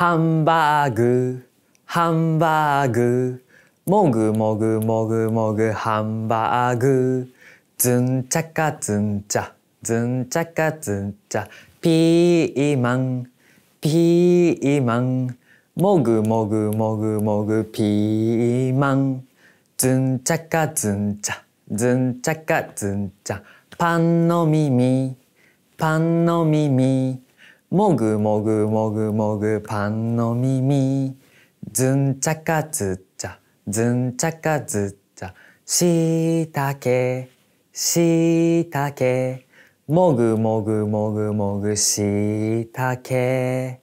ハンバーグハンバーグもぐもぐもぐもぐハンバーグズンチャカズンチャズンチャカズンチャピーマンピーマンもぐもぐもぐもぐピーマンズンチャカズンチャズンチャカズンチャパンの耳パンの耳もぐもぐもぐもぐパンの耳ずんちゃかずっちゃずんちゃかずっちゃしいたけしいたけもぐもぐもぐもぐしいたけ